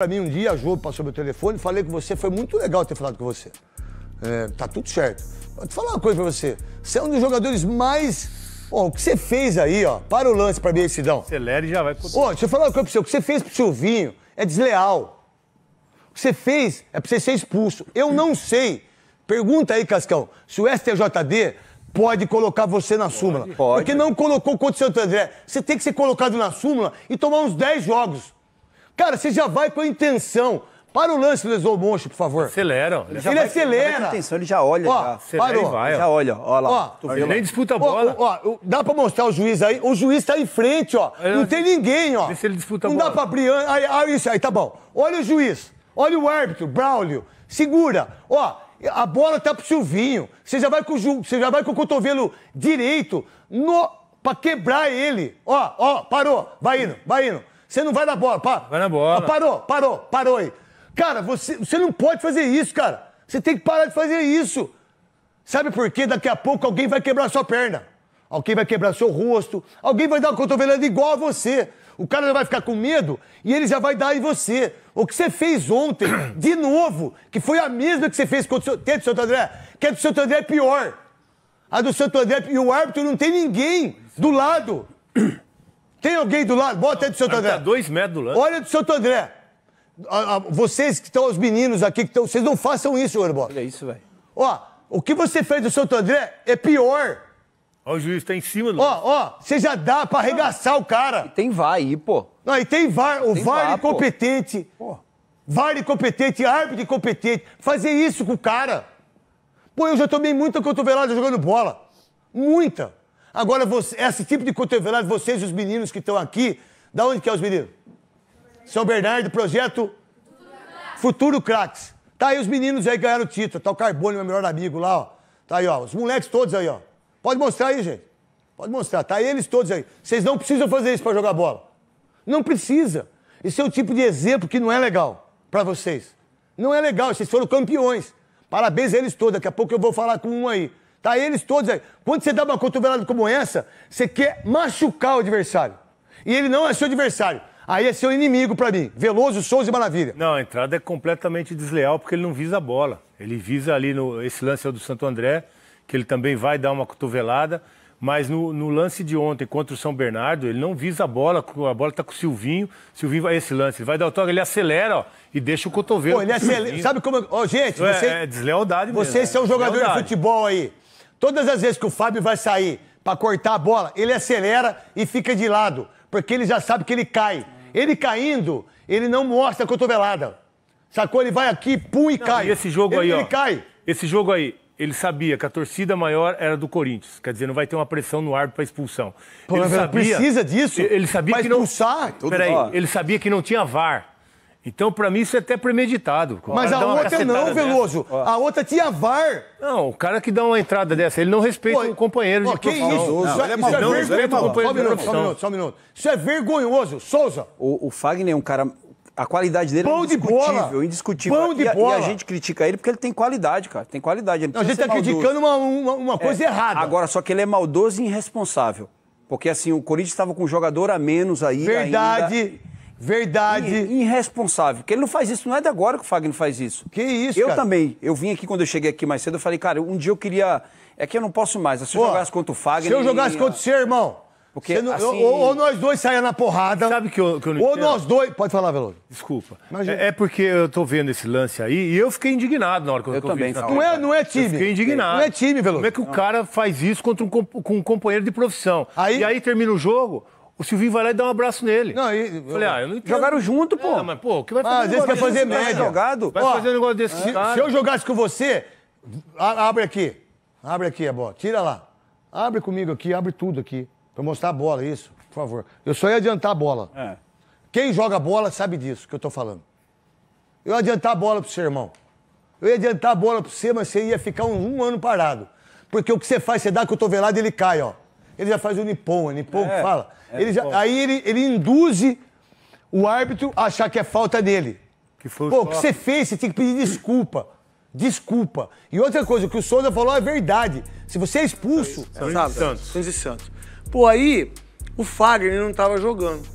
Para mim, um dia, a Jô passou meu telefone, falei com você, foi muito legal ter falado com você. É, tá tudo certo. Vou te falar uma coisa pra você. Você é um dos jogadores mais. Ó, o que você fez aí, ó, para o lance pra mim aí, Sidão. Acelera e já vai pro. Ó, deixa eu falar uma coisa pra você. O que você fez pro Silvinho é desleal. O que você fez é pra você ser expulso. Eu não sei. Pergunta aí, Cascão, se o STJD pode colocar você na súmula. Pode. Porque não colocou contra o Santo André. Você tem que ser colocado na súmula e tomar uns 10 jogos. Cara, você já vai com a intenção. Para o lance do Exomoncho, por favor. Acelera. Ele, ele vai, acelera. Com atenção, ele já olha. Ó, já. parou. Vai, já olha, ó lá. Ó, ele nem disputa a bola. Ó, ó, dá pra mostrar o juiz aí. O juiz tá em frente, ó. Ele não tem ninguém, ó. Vê se ele disputa a não bola. Não dá pra abrir. Aí, aí, ah, isso aí, tá bom. Olha o juiz. Olha o árbitro, Braulio. Segura. Ó, a bola tá pro Silvinho. Você já vai com o, ju... Você já vai com o cotovelo direito no... pra quebrar ele. Ó, ó, parou. Vai indo, vai indo. Você não vai na bola. Pá. Vai na bola. Ah, parou, parou, parou aí. Cara, você, você não pode fazer isso, cara. Você tem que parar de fazer isso. Sabe por quê? Daqui a pouco alguém vai quebrar sua perna. Alguém vai quebrar seu rosto. Alguém vai dar uma cotovelada igual a você. O cara já vai ficar com medo e ele já vai dar em você. O que você fez ontem, de novo, que foi a mesma que você fez contra o seu... Tem do Santo André? Que a do Santo André é pior. A do Santo André e é o árbitro não tem ninguém do lado. Tem alguém do lado? Bota aí do Santo André. Tá dois metros do lado. Olha do Santo André. A, a, vocês que estão, os meninos aqui que estão, vocês não façam isso, bota. Olha isso, velho. Ó, o que você fez do Santo André é pior. Ó, o juiz tá em cima do. Ó, ó, você já dá pra arregaçar o cara. E tem VAR aí, pô. Não, e tem VAR, o tem VAR, VAR incompetente. Pô. pô. VAR incompetente, árbitro incompetente. Fazer isso com o cara. Pô, eu já tomei muita cotovelada jogando bola. Muita. Agora, você, esse tipo de cotovelada, vocês, os meninos que estão aqui, da onde que é os meninos? São Bernardo, projeto Futuro Cracks. Tá aí os meninos aí que ganharam o título. Tá o Carbone, meu melhor amigo lá, ó. Tá aí, ó. Os moleques todos aí, ó. Pode mostrar aí, gente. Pode mostrar. Tá aí eles todos aí. Vocês não precisam fazer isso para jogar bola. Não precisa. Esse é o tipo de exemplo que não é legal para vocês. Não é legal. Vocês foram campeões. Parabéns a eles todos. Daqui a pouco eu vou falar com um aí. Tá eles todos aí. Quando você dá uma cotovelada como essa, você quer machucar o adversário. E ele não é seu adversário. Aí é seu inimigo para mim. Veloso, Souza e Maravilha. Não, a entrada é completamente desleal porque ele não visa a bola. Ele visa ali no esse lance é do Santo André, que ele também vai dar uma cotovelada. Mas no, no, lance de ontem contra o São Bernardo, ele não visa a bola, a bola tá com o Silvinho. Silvinho vai esse lance, ele vai dar o toque, ele acelera, ó, e deixa o cotovelo. Pô, ele acelera. Sabe como. Ó, gente, é, você. É, é, é deslealdade mesmo. Vocês é, são jogadores de futebol aí. Todas as vezes que o Fábio vai sair para cortar a bola, ele acelera e fica de lado, porque ele já sabe que ele cai. Ele caindo, ele não mostra a cotovelada. Sacou? Ele vai aqui, pum e não, cai. E esse jogo ele, aí, ele ó, cai. Esse jogo aí, ele sabia que a torcida maior era do Corinthians. Quer dizer, não vai ter uma pressão no árbitro para expulsão. Pô, ele sabia, precisa disso? Ele sabia pra que não. Expulsar, é Peraí, ele sabia que não tinha VAR. Então, para mim, isso é até premeditado. Mas a outra não, Veloso. A outra tinha VAR. Não, o cara que dá uma entrada dessa, ele não respeita Pô, o companheiro de que profissão. Isso? não, é ele é maldoso, não é respeita o companheiro só de minuto, Só um minuto, só um minuto. Isso é vergonhoso. Souza. O, o Fagner é um cara... A qualidade dele é Pão é indiscutível, de indiscutível. Pão de e, a, bola. e a gente critica ele porque ele tem qualidade, cara. Tem qualidade. Não, a gente tá maldoso. criticando uma, uma, uma coisa é, errada. Agora, só que ele é maldoso e irresponsável. Porque assim, o Corinthians estava com um jogador a menos aí. Verdade. Ainda. Verdade. E, irresponsável. Porque ele não faz isso, não é de agora que o Fagner faz isso. Que isso, Eu cara? também. Eu vim aqui, quando eu cheguei aqui mais cedo, eu falei, cara, um dia eu queria... É que eu não posso mais. Se eu Pô, jogasse contra o Fagner... Se eu jogasse contra o seu, irmão... Porque, não, assim... ou, ou, nós dois saímos na porrada... Sabe que eu, que eu não Ou entendo? nós dois... Pode falar, Veloso. Desculpa. É, é, porque eu tô vendo esse lance aí e eu fiquei indignado na hora que eu, eu tô também. Não é, não é time. Eu fiquei indignado. Não é time, Veloso. Como é que o cara faz isso contra um, com um companheiro de profissão? Aí... E aí termina o jogo... O Silvinho vai lá e dá um abraço nele. Não, e, Falei, ah, eu não entendo. Jogaram junto, pô. É, mas, pô, o que vai ah, fazer? Ah, às vezes quer fazer média. Jogado. Vai fazer um negócio desse se, cara. Se eu jogasse com você, a, abre aqui. Abre aqui a bola. Tira lá. Abre comigo aqui, abre tudo aqui. Pra mostrar a bola, isso, por favor. Eu só ia adiantar a bola. É. Quem joga bola sabe disso que eu tô falando. Eu ia adiantar a bola pro seu irmão. Eu ia adiantar a bola pro você, mas você ia ficar um, um ano parado. Porque o que você faz, você dá a cotovelada e ele cai, ó ele já faz o nipom, é nipom que é, fala. É ele já, aí ele, ele induz o árbitro a achar que é falta dele. Que foi o Pô, o que você fez, você tem que pedir desculpa. Desculpa. E outra coisa, o que o Souza falou é verdade. Se você é expulso. É Santos. Sabe? Santos. Santos e Santos. Pô, aí o Fagner não estava jogando.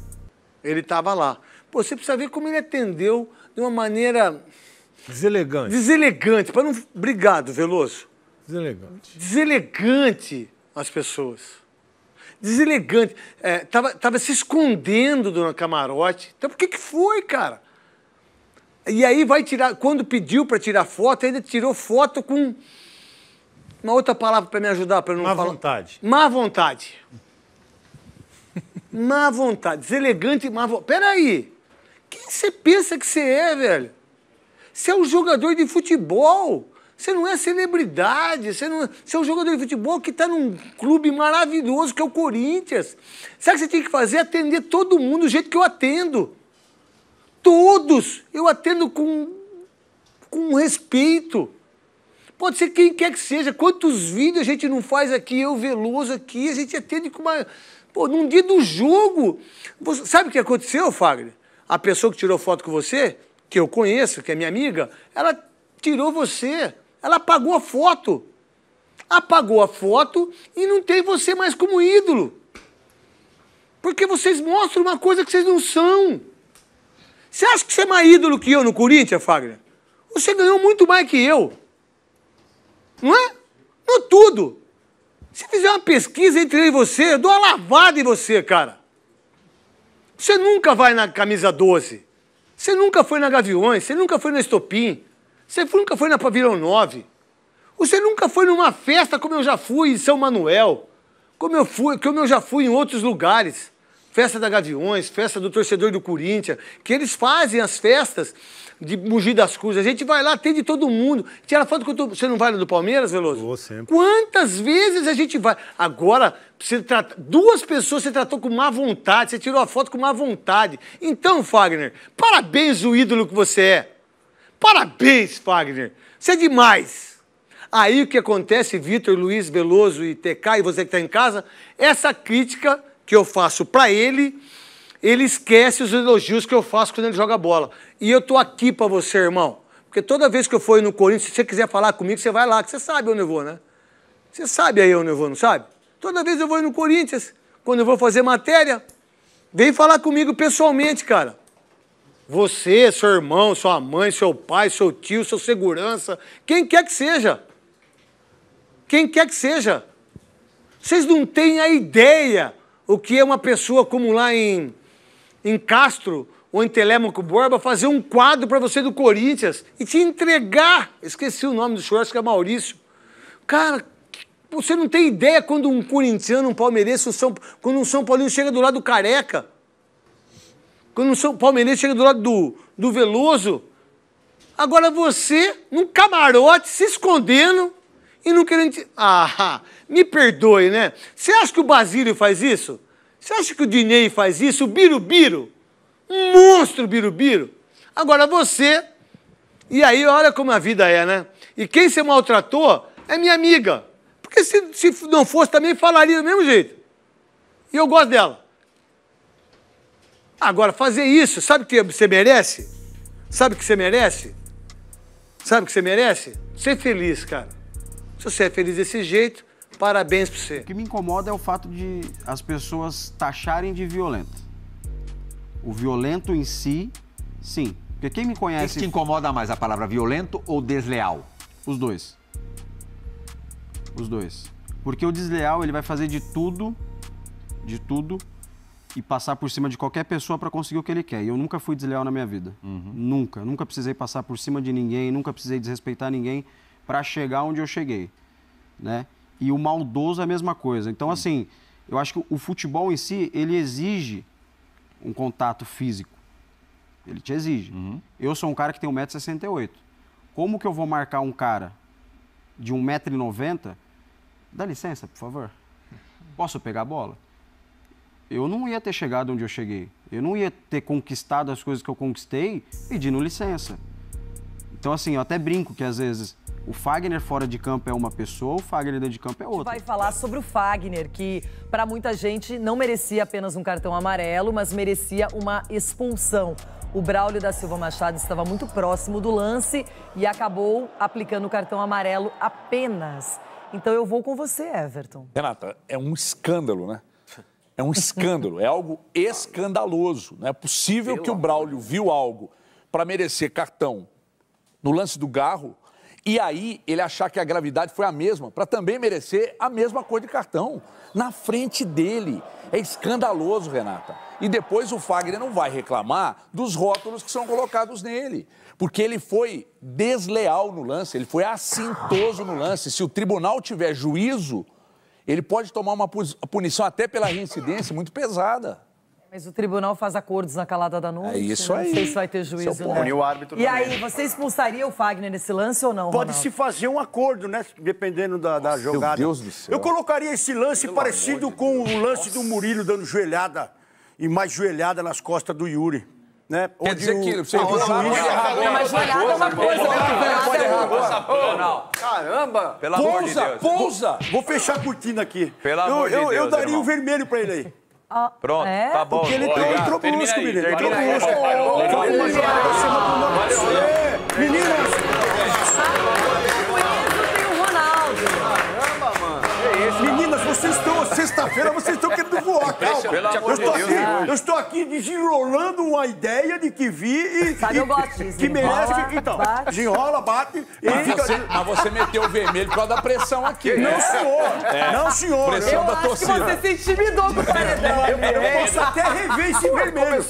Ele estava lá. Pô, você precisa ver como ele atendeu de uma maneira. Deselegante. Deselegante. Para não... Obrigado, Veloso. Deselegante. Deselegante as pessoas deselegante. É, tava, tava se escondendo do camarote. Então por que, que foi, cara? E aí vai tirar, quando pediu para tirar foto, ainda tirou foto com uma outra palavra para me ajudar para não Má falar. Má vontade. Má vontade. má vontade, deselegante, má vontade. Peraí, quem você pensa que você é, velho? Você é um jogador de futebol. Você não é celebridade, você, não, é, você é um jogador de futebol que está num clube maravilhoso, que é o Corinthians. Sabe o que você tem que fazer? Atender todo mundo do jeito que eu atendo. Todos! Eu atendo com, com respeito. Pode ser quem quer que seja. Quantos vídeos a gente não faz aqui, eu Veloso aqui, a gente atende com uma. Pô, num dia do jogo. Você, sabe o que aconteceu, Fagner? A pessoa que tirou foto com você, que eu conheço, que é minha amiga, ela tirou você ela apagou a foto. Apagou a foto e não tem você mais como ídolo. Porque vocês mostram uma coisa que vocês não são. Você acha que você é mais ídolo que eu no Corinthians, Fagner? Você ganhou muito mais que eu. Não é? No tudo. Se fizer uma pesquisa entre eu e você, eu dou uma lavada em você, cara. Você nunca vai na camisa 12. Você nunca foi na Gaviões, você nunca foi na Estopim. Você nunca foi na Pavilhão 9. Você nunca foi numa festa como eu já fui em São Manuel, como eu, fui, como eu já fui em outros lugares. Festa da Gaviões, festa do torcedor do Corinthians, que eles fazem as festas de Mugir das Cruzes. A gente vai lá, tem de todo mundo. Tira foto que tô... Você não vai no do Palmeiras, Veloso? Vou sempre. Quantas vezes a gente vai? Agora, você trata... duas pessoas você tratou com má vontade, você tirou a foto com má vontade. Então, Fagner, parabéns o ídolo que você é. Parabéns, Fagner. Você é demais. Aí o que acontece, Vitor, Luiz, Veloso e TK, e você que está em casa, essa crítica que eu faço para ele, ele esquece os elogios que eu faço quando ele joga bola. E eu tô aqui para você, irmão. Porque toda vez que eu for no Corinthians, se você quiser falar comigo, você vai lá, que você sabe onde eu vou, né? Você sabe aí onde eu vou, não sabe? Toda vez eu vou no Corinthians, quando eu vou fazer matéria, vem falar comigo pessoalmente, cara. Você, seu irmão, sua mãe, seu pai, seu tio, seu segurança, quem quer que seja. Quem quer que seja. Vocês não têm a ideia o que é uma pessoa acumular em, em Castro ou em Telêmaco Borba, fazer um quadro para você do Corinthians e te entregar. Esqueci o nome do senhor, acho que é Maurício. Cara, você não tem ideia quando um corintiano, um palmeirense, um São, quando um São Paulino chega do lado do careca. Quando o palmeirense chega do lado do, do Veloso, agora você, num camarote, se escondendo e não querendo... Ah, me perdoe, né? Você acha que o Basílio faz isso? Você acha que o Dinei faz isso? O Birubiru? Um monstro Birubiru? Agora você... E aí, olha como a vida é, né? E quem se maltratou é minha amiga. Porque se, se não fosse também, falaria do mesmo jeito. E eu gosto dela. Agora, fazer isso, sabe o que você merece? Sabe o que você merece? Sabe o que você merece? Ser feliz, cara. Se você é feliz desse jeito, parabéns pra você. O que me incomoda é o fato de as pessoas taxarem de violento. O violento em si, sim. Porque quem me conhece. O que te incomoda mais, a palavra violento ou desleal? Os dois. Os dois. Porque o desleal, ele vai fazer de tudo, de tudo, e passar por cima de qualquer pessoa para conseguir o que ele quer. E eu nunca fui desleal na minha vida. Uhum. Nunca. Nunca precisei passar por cima de ninguém, nunca precisei desrespeitar ninguém para chegar onde eu cheguei. Né? E o maldoso é a mesma coisa. Então, uhum. assim, eu acho que o futebol em si, ele exige um contato físico. Ele te exige. Uhum. Eu sou um cara que tem 1,68m. Como que eu vou marcar um cara de 1,90m? Dá licença, por favor. Posso pegar a bola? eu não ia ter chegado onde eu cheguei. Eu não ia ter conquistado as coisas que eu conquistei pedindo licença. Então, assim, eu até brinco que às vezes o Fagner fora de campo é uma pessoa, o Fagner dentro de campo é outra. A gente vai falar sobre o Fagner, que para muita gente não merecia apenas um cartão amarelo, mas merecia uma expulsão. O Braulio da Silva Machado estava muito próximo do lance e acabou aplicando o cartão amarelo apenas. Então eu vou com você, Everton. Renata, é um escândalo, né? É um escândalo, é algo escandaloso. Não é possível que o Braulio viu algo para merecer cartão no lance do garro e aí ele achar que a gravidade foi a mesma, para também merecer a mesma cor de cartão, na frente dele. É escandaloso, Renata. E depois o Fagner não vai reclamar dos rótulos que são colocados nele, porque ele foi desleal no lance, ele foi assintoso no lance. Se o tribunal tiver juízo, ele pode tomar uma punição até pela reincidência muito pesada. Mas o tribunal faz acordos na calada da noite. É né? isso aí. Não sei se vai ter juízo, né? E o árbitro E também. aí, você expulsaria o Fagner nesse lance ou não, Pode-se fazer um acordo, né? Dependendo da, da Nossa, jogada. Meu Deus do céu. Eu colocaria esse lance Pelo parecido com o lance Nossa. do Murilo dando joelhada e mais joelhada nas costas do Yuri. Né? Quer dizer que você não, não, não, não, mas olhada é uma coisa, olhada é outra. Caramba! Pelo pousa, amor de Deus. Pousa! Vou fechar a cortina aqui. Pelo eu, amor de Deus, Eu daria o vermelho pra ele aí. Ah, Pronto, é? tá bom. Porque ele Boa, entrou, entrou brusco, menino. Entrou brusco. Vamos, Marcelo, Meninas, Meninas, vocês estão, sexta-feira, vocês estão querendo voar, calma. eu, estou aqui, eu estou aqui desenrolando uma ideia de que vi e. Sabe, eu gosto Que merece. então, desenrola, bate. Mas, você, mas você meteu o vermelho por causa da pressão aqui. Não, é. senhor. É. Não, senhor. Pressão eu da torcida. você se intimidou com o paredão. Eu, eu posso até rever esse vermelho.